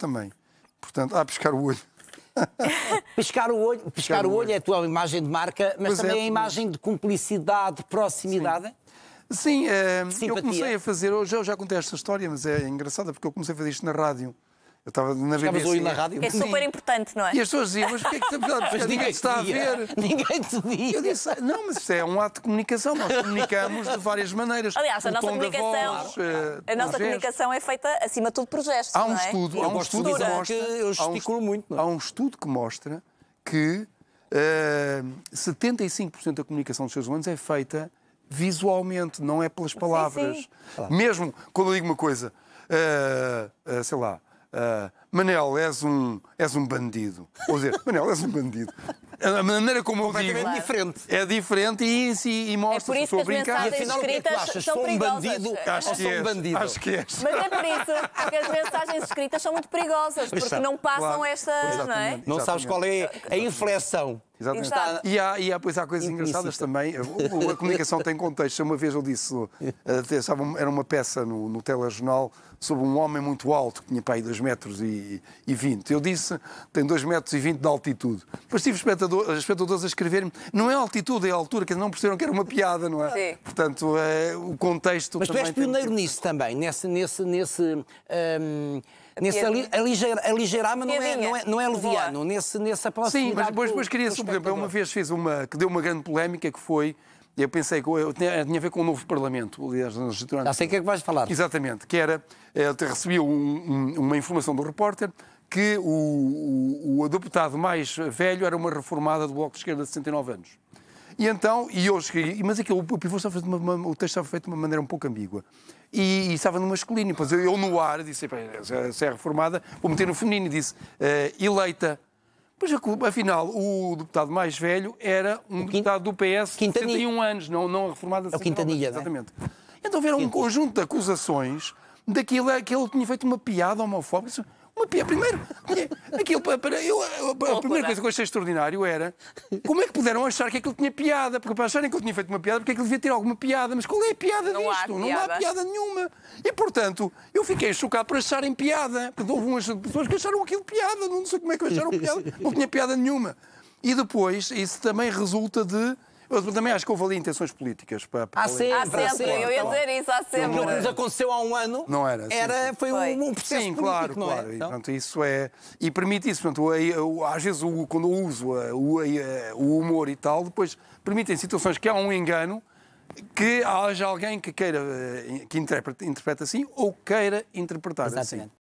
também. Portanto, ah, piscar o olho. piscar o olho, piscar, piscar o olho, olho é a tua imagem de marca, mas pois é, também é, a imagem de cumplicidade, proximidade. Sim. Sim, eh, eu comecei a fazer, hoje eu já contei esta história, mas é engraçada porque eu comecei a fazer isto na rádio eu estava na BBC. Estavas ouvir na rádio? É super importante, não é? E as pessoas diziam, mas porquê é que estamos a é Ninguém, está a ver. Ninguém te via Eu disse, não, mas isto é um ato de comunicação. Nós comunicamos de várias maneiras. Aliás, a nossa comunicação... Voz, eh, a nossa comunicação é feita, acima de tudo, por gestos, há um é? estudo, é? Há um estudo que mostra... Eu gesticulo muito, Há um estudo que mostra que uh, 75% da comunicação dos seres humanos é feita visualmente, não é pelas palavras. Sim, sim. Mesmo quando eu digo uma coisa, uh, uh, sei lá, Uh, Manel, és um, és um bandido. Ou dizer, Manel, és um bandido. A maneira como eu digo é diferente. É diferente e, e, e mostra é por isso que as mensagens é escritas são perigosas. um bandido acho ou sou um bandido? Acho que és. Mas é por isso é que as mensagens escritas são muito perigosas, porque não passam claro. não é? Não sabes qual é a inflexão Exatamente. Está... E, há, e há, pois há coisas engraçadas também. A, a comunicação tem contexto. Uma vez eu disse, eh, sabe, era uma peça no, no telejornal sobre um homem muito alto, que tinha para aí 2 metros e, e 20. Eu disse, tem 2 metros e 20 de altitude. Depois tive espectador, espectadores a escrever-me, não é altitude, é altura, que não perceberam que era uma piada, não é? Sim. Portanto, é, o contexto Mas tu és pioneiro tem... nisso também, nesse... nesse, nesse hum, Nesse ali, aligeira, aligeira, mas é, não é, não é, não é leviano, nesse, nessa Sim, mas, depois queria-se, por exemplo, uma vez fez uma que deu uma grande polémica, que foi eu pensei que eu tinha, tinha, a ver com o novo Parlamento, aliás, legislatura. Já sei o que é que vais falar. Exatamente, que era, eh, recebi um, um, uma informação do repórter que o, o, o, deputado mais velho era uma reformada do Bloco de Esquerda de 69 anos. E então, e eu escrevi, mas aquilo, o pivô estava feito uma, uma, o texto estava feito de uma maneira um pouco ambígua. E, e estava no masculino, pois eu, eu no ar disse, se é reformada, vou meter no feminino, disse, uh, eleita. Pois, afinal, o deputado mais velho era um Quint... deputado do PS de 61 anos, não, não reformada. É o Quintanilha, é? Exatamente. Né? Então vieram um conjunto de acusações daquilo que ele tinha feito uma piada homofóbica piada primeiro, aquilo, para, eu, a primeira coisa que eu achei extraordinário era como é que puderam achar que aquilo tinha piada? Porque para acharem que eu tinha feito uma piada, porque é ele devia ter alguma piada. Mas qual é a piada não disto? Há não piada. há piada nenhuma. E, portanto, eu fiquei chocado por acharem piada. Porque houve umas pessoas que acharam aquilo piada. Não sei como é que acharam piada. Não tinha piada nenhuma. E depois, isso também resulta de eu também acho que houve ali intenções políticas para. para há sempre, há sempre. Eu ia dizer isso, há sempre. O que nos aconteceu há um ano. Não era. Sim, era Foi, foi, um, processo sim, claro, político, claro. É? E, então? portanto, isso é. E permite isso. Portanto, eu, às vezes, quando eu uso eh, o humor e tal, depois permitem situações que há um engano que haja alguém que queira eh, que interprete, interprete assim ou queira interpretar assim. Exatamente. assim.